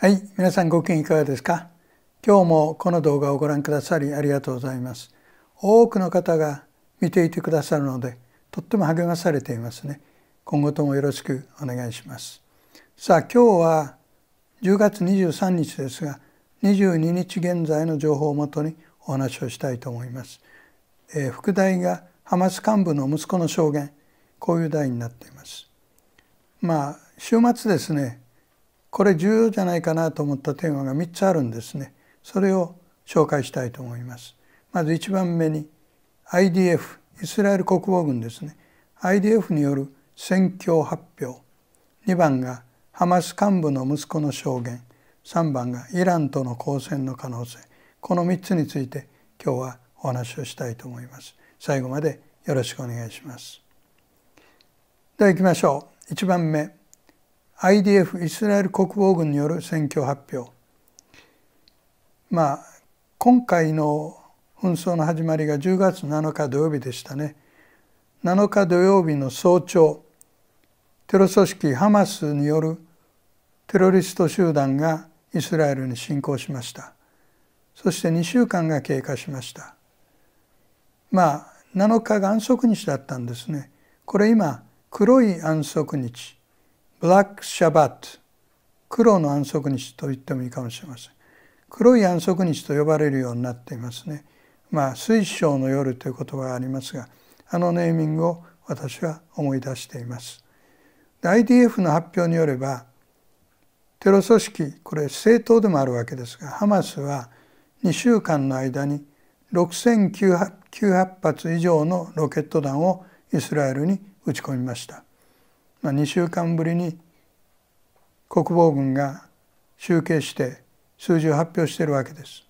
はい、皆さんご機嫌いかがですか今日もこの動画をご覧くださりありがとうございます。多くの方が見ていてくださるので、とっても励まされていますね。今後ともよろしくお願いします。さあ、今日は10月23日ですが、22日現在の情報をもとにお話をしたいと思います。えー、副題がハマス幹部の息子の証言、こういう題になっています。まあ、週末ですね、これ重要じゃないかなと思ったテーマが3つあるんですねそれを紹介したいと思いますまず1番目に IDF イスラエル国防軍ですね IDF による戦況発表2番がハマス幹部の息子の証言3番がイランとの交戦の可能性この3つについて今日はお話をしたいと思います最後までよろしくお願いしますでは行きましょう1番目 IDF イスラエル国防軍による選挙発表まあ今回の紛争の始まりが10月7日土曜日でしたね7日土曜日の早朝テロ組織ハマスによるテロリスト集団がイスラエルに侵攻しましたそして2週間が経過しましたまあ7日が安息日だったんですねこれ今黒い安息日ブラックシャバット黒の安息日と言ってもいいかもしれません黒い安息日と呼ばれるようになっていますねまあ水晶の夜という言葉がありますがあのネーミングを私は思い出しています IDF の発表によればテロ組織これ政党でもあるわけですがハマスは2週間の間に6900発以上のロケット弾をイスラエルに撃ち込みましたまあ、2週間ぶりに国防軍が集計して数字を発表しているわけです。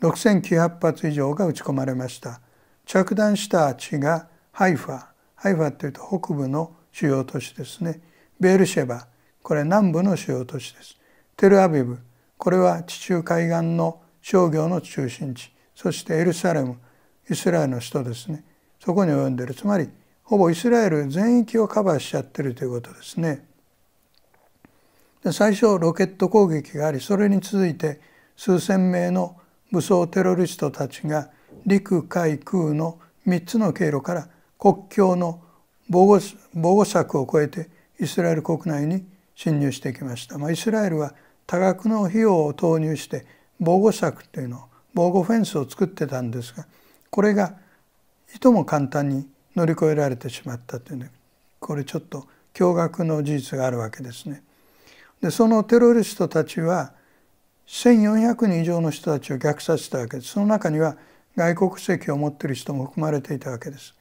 6900発以上が撃ち込まれました。着弾した地がハイファハイファというと北部の主要都市ですねベールシェバこれ南部の主要都市ですテルアビブこれは地中海岸の商業の中心地そしてエルサレムイスラエルの首都ですねそこに及んでいるつまりほぼイスラエル全域をカバーしちゃってるということですね。で最初ロケット攻撃がありそれに続いて数千名の武装テロリストたちが陸海空の3つの経路から国境の防護防護柵を越えてイスラエル国内に侵入してきました、まあ、イスラエルは多額の費用を投入して防護柵というのを防護フェンスを作ってたんですがこれがいとも簡単に乗り越えられてしまったというねこれちょっと驚愕の事実があるわけですね。でそのテロリストたちは1,400人以上の人たちを虐殺したわけです。その中には外国籍を持っている人も含まれていたわけです。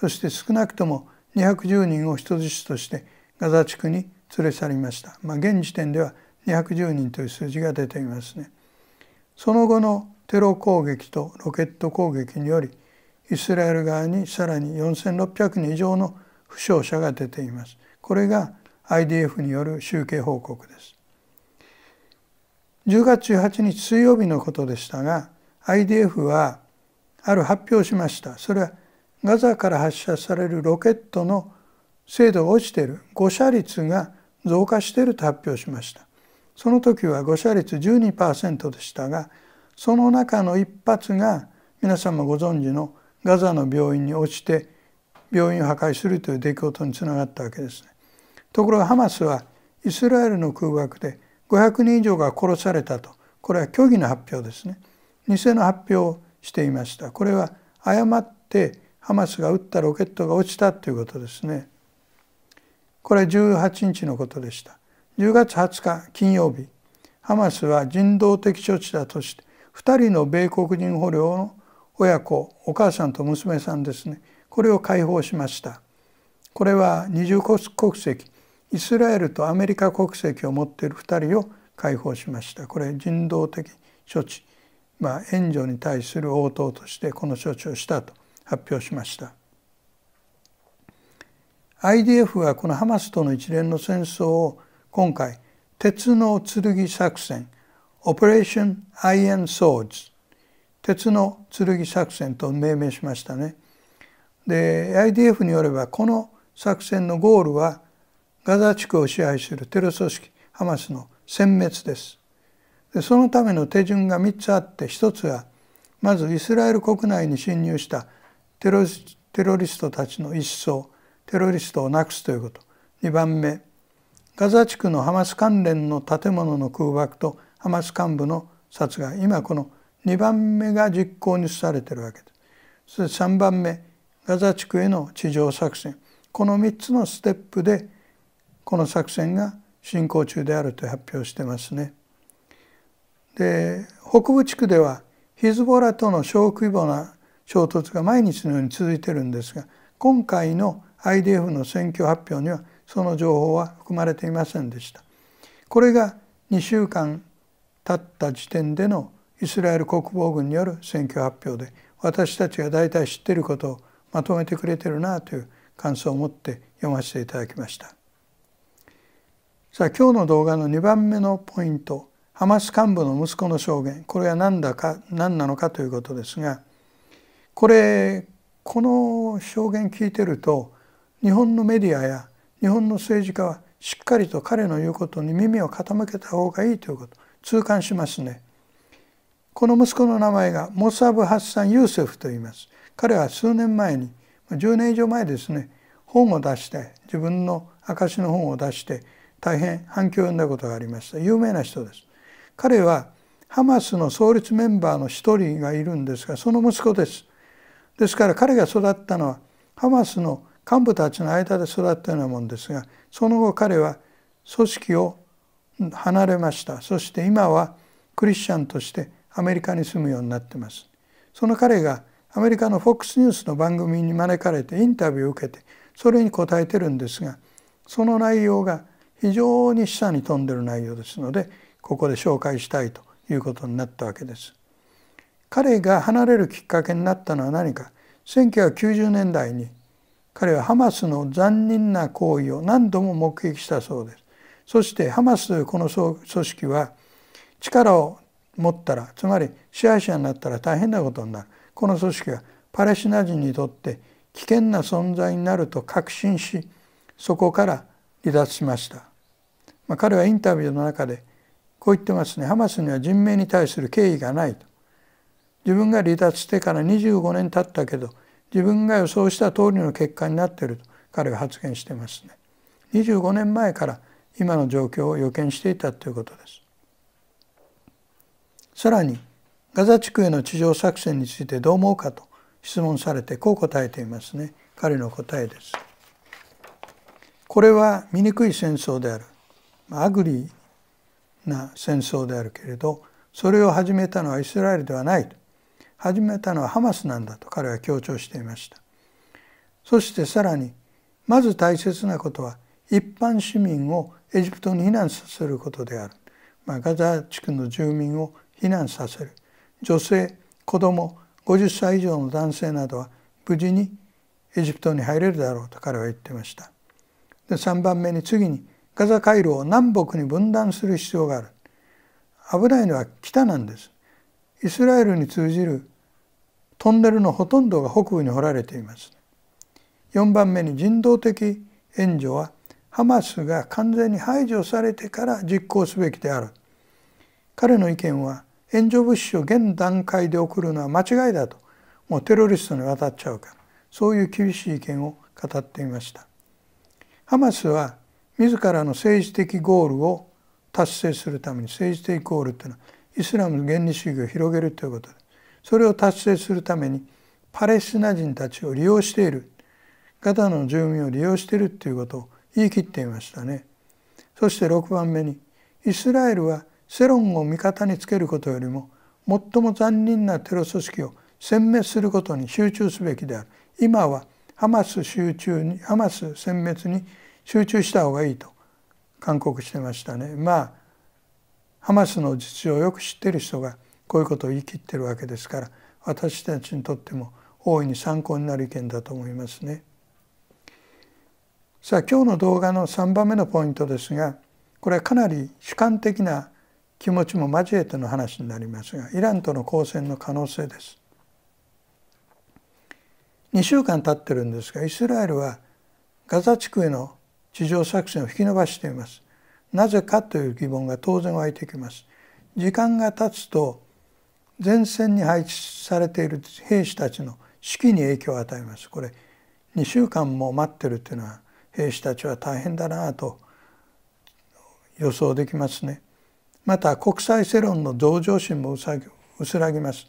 そして少なくとも210人を人質としてガザ地区に連れ去りました。まあ、現時点では210人という数字が出ていますね。その後のテロ攻撃とロケット攻撃によりイスラエル側にさらに4600人以上の負傷者が出ています。これが IDF による集計報告です。10月18日水曜日のことでしたが IDF はある発表しました。それはガザから発射されるロケットの精度が落ちている誤射率が増加していると発表しました。その時は誤射率12%でしたがその中の1発が皆さんもご存知のガザの病院に落ちて病院を破壊するという出来事につながったわけですね。ところがハマスはイスラエルの空爆で500人以上が殺されたとこれは虚偽の発表ですね偽の発表をしていましたこれは誤ってハマスが撃ったロケットが落ちたということですねこれは18日のことでした10月20日金曜日ハマスは人道的処置だとして2人の米国人捕虜の親子お母さんと娘さんですねこれを解放しましたこれは二重国籍イスラエルとアメリカ国籍を持っている2人を解放しましたこれ人道的処置、まあ、援助に対する応答としてこの処置をしたと発表しました IDF はこのハマスとの一連の戦争を今回鉄の剣作戦オペレーション・アイエン・ソーズ鉄の剣作戦と命名しましたね。で IDF によればこの作戦のゴールはガザ地区を支配するテロ組織ハマスの殲滅ですでそのための手順が3つあって1つはまずイスラエル国内に侵入したテロテロリストたちの一掃テロリストをなくすということ2番目ガザ地区のハマス関連の建物の空爆とハマス幹部の殺害今この2番目が実行に移されてるわけです。そして3番目ガザ地区への地上作戦この3つのステップでこの作戦が進行中であると発表してますね。で北部地区ではヒズボラとの小規模な衝突が毎日のように続いてるんですが今回の IDF の選挙発表にはその情報は含まれていませんでした。これが2週間経った時点でのイスラエル国防軍による選挙発表で私たちが大体知っていることをまとめてくれてるなという感想を持って読ませていただきましたさあ今日の動画の2番目のポイントハマス幹部の息子の証言これは何だか何なのかということですがこれこの証言聞いてると日本のメディアや日本の政治家はしっかりと彼の言うことに耳を傾けた方がいいということ痛感しますね。この息子の名前がモサブ・ハッサン・ユーセフと言います彼は数年前に10年以上前ですね本を出して自分の証の本を出して大変反響を呼んだことがありました有名な人です彼はハマスの創立メンバーの一人がいるんですがその息子ですですから彼が育ったのはハマスの幹部たちの間で育ったようなもんですがその後彼は組織を離れましたそして今はクリスチャンとしてアメリカに住むようになってますその彼がアメリカの FOX ニュースの番組に招かれてインタビューを受けてそれに答えてるんですがその内容が非常に示唆に富んでる内容ですのでここで紹介したいということになったわけです。彼が離れるきっかけになったのは何か1990年代に彼はハマスの残忍な行為を何度も目撃したそうです。そしてハマスというこの組織は力を持ったらつまり支配者になったら大変なことになるこの組織はパレスチナ人にとって危険な存在になると確信しそこから離脱しました、まあ、彼はインタビューの中でこう言ってますねハマスには人命に対する敬意がないと自分が離脱してから25年経ったけど自分が予想した通りの結果になっていると彼は発言してますね25年前から今の状況を予見していたということですさらにガザ地区への地上作戦についてどう思うかと質問されてこう答えていますね彼の答えです。これは醜い戦争であるアグリーな戦争であるけれどそれを始めたのはイスラエルではないと始めたのはハマスなんだと彼は強調していましたそしてさらにまず大切なことは一般市民をエジプトに避難させることである、まあ、ガザ地区の住民を避難させる女性子供50歳以上の男性などは無事にエジプトに入れるだろうと彼は言ってましたで3番目に次にガザ回廊を南北に分断する必要がある危ないのは北なんですイスラエルに通じるトンネルのほとんどが北部に掘られています4番目に人道的援助はハマスが完全に排除されてから実行すべきである彼の意見は援助物資を現段階で送るのは間違いだともうテロリストに渡っちゃうからそういう厳しい意見を語っていましたハマスは自らの政治的ゴールを達成するために政治的ゴールというのはイスラムの原理主義を広げるということでそれを達成するためにパレスチナ人たちを利用しているガザの住民を利用しているということを言い切っていましたね。そして6番目にイスラエルは世論を味方につけることよりも最も残忍なテロ組織を殲滅することに集中すべきである今はハマス集中にハマス殲滅に集中した方がいいと勧告してましたねまあハマスの実情をよく知っている人がこういうことを言い切っているわけですから私たちにとっても大いに参考になる意見だと思いますね。さあ今日の動画の3番目のポイントですがこれはかなり主観的な気持ちも交えての話になりますがイランとの交戦の可能性です2週間経ってるんですがイスラエルはガザ地区への地上作戦を引き延ばしていますなぜかという疑問が当然湧いてきます時間が経つと前線に配置されている兵士たちの士気に影響を与えますこれ2週間も待ってるというのは兵士たちは大変だなと予想できますね。また国際世論の同情心も薄らぎます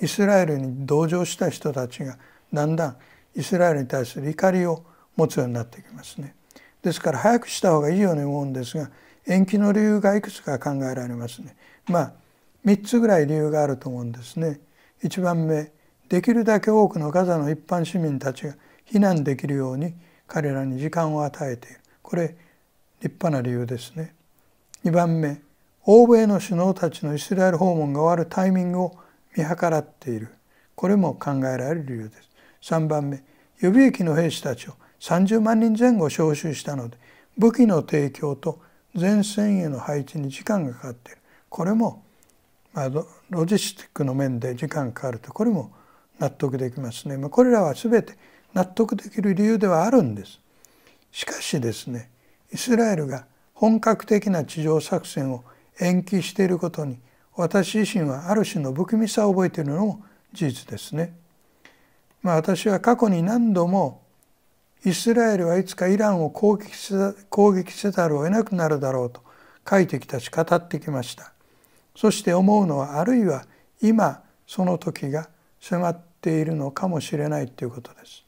イスラエルに同情した人たちがだんだんイスラエルに対する怒りを持つようになってきますねですから早くした方がいいように思うんですが延期の理由がいくつか考えられますねまあ3つぐらい理由があると思うんですね1番目できるだけ多くのガザの一般市民たちが避難できるように彼らに時間を与えているこれ立派な理由ですね2番目欧米の首脳たちのイスラエル訪問が終わるタイミングを見計らっているこれも考えられる理由です3番目予備役の兵士たちを30万人前後招集したので武器の提供と前線への配置に時間がかかっているこれも、まあ、ロジスティックの面で時間かかるとこれも納得できますね、まあ、これらは全て納得できる理由ではあるんですしかしですねイスラエルが本格的な地上作戦を延期していることに私自身はある種の不気味さを覚えているのも事実ですね。まあ、私は過去に何度もイスラエルはいつかイランを攻撃攻撃せざるを得なくなるだろうと書いてきたし語ってきましたそして思うのはあるいは今その時が迫っているのかもしれないということです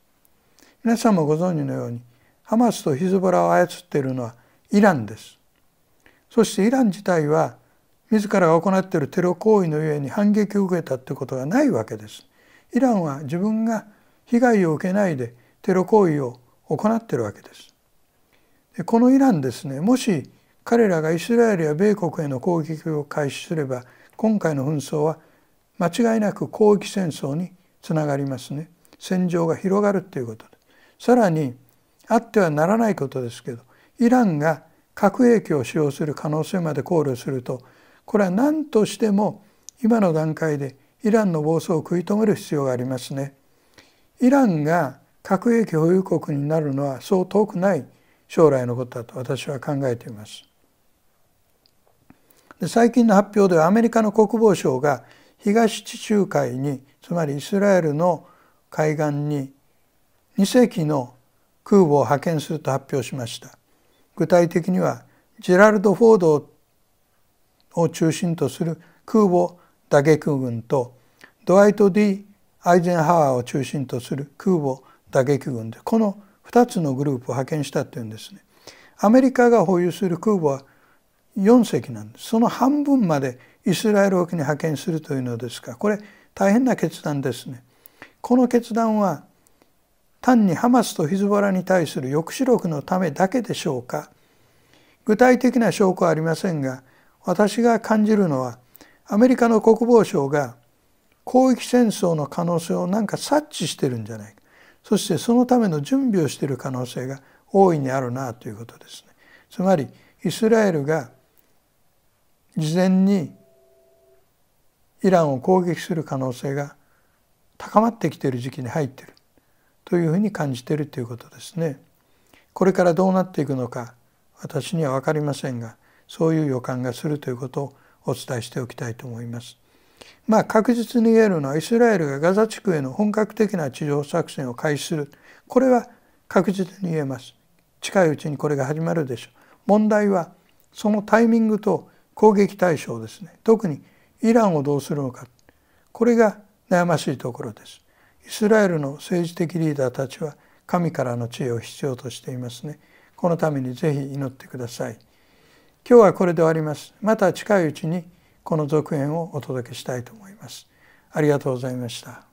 皆さんもご存知のようにハマスとヒズボラを操っているのはイランですそしてイラン自体は自らが行っているテロ行為のゆえに反撃を受けたということがないわけです。イランは自分が被害を受けないでテロ行為を行っているわけです。でこのイランですねもし彼らがイスラエルや米国への攻撃を開始すれば今回の紛争は間違いなく広域戦争につながりますね戦場が広がるということでさらにあってはならないことですけどイランが核兵器を使用する可能性まで考慮するとこれは何としても今の段階でイランの暴走を食い止める必要がありますね。イランが核兵器保有国になるのはそう遠くない将来のことだと私は考えています。で最近の発表ではアメリカの国防省が東地中海につまりイスラエルの海岸に2隻の空母を派遣すると発表しました。具体的にはジェラルド・フォードを中心とする空母打撃軍とドワイト・ D・ アイゼンハワーを中心とする空母打撃軍でこの2つのグループを派遣したというんですね。アメリカが保有する空母は4隻なんですその半分までイスラエル沖に派遣するというのですがこれ大変な決断ですね。この決断は単にハマスとヒズボラに対する抑止力のためだけでしょうか具体的な証拠はありませんが私が感じるのはアメリカの国防省が広域戦争の可能性をなんか察知してるんじゃないかそしてそのための準備をしている可能性が大いにあるなということですね。つまりイスラエルが事前にイランを攻撃する可能性が高まってきている時期に入っているというふうに感じているということですね。これからどうなっていくのか私には分かりませんがそういう予感がするということをお伝えしておきたいと思います。まあ確実に言えるのはイスラエルがガザ地区への本格的な地上作戦を開始するこれは確実に言えます。近いうちにこれが始まるでしょう。問題はそのタイミングと攻撃対象ですね特にイランをどうするのかこれが悩ましいところです。イスラエルの政治的リーダーたちは神からの知恵を必要としていますねこのためにぜひ祈ってください今日はこれで終わりますまた近いうちにこの続編をお届けしたいと思いますありがとうございました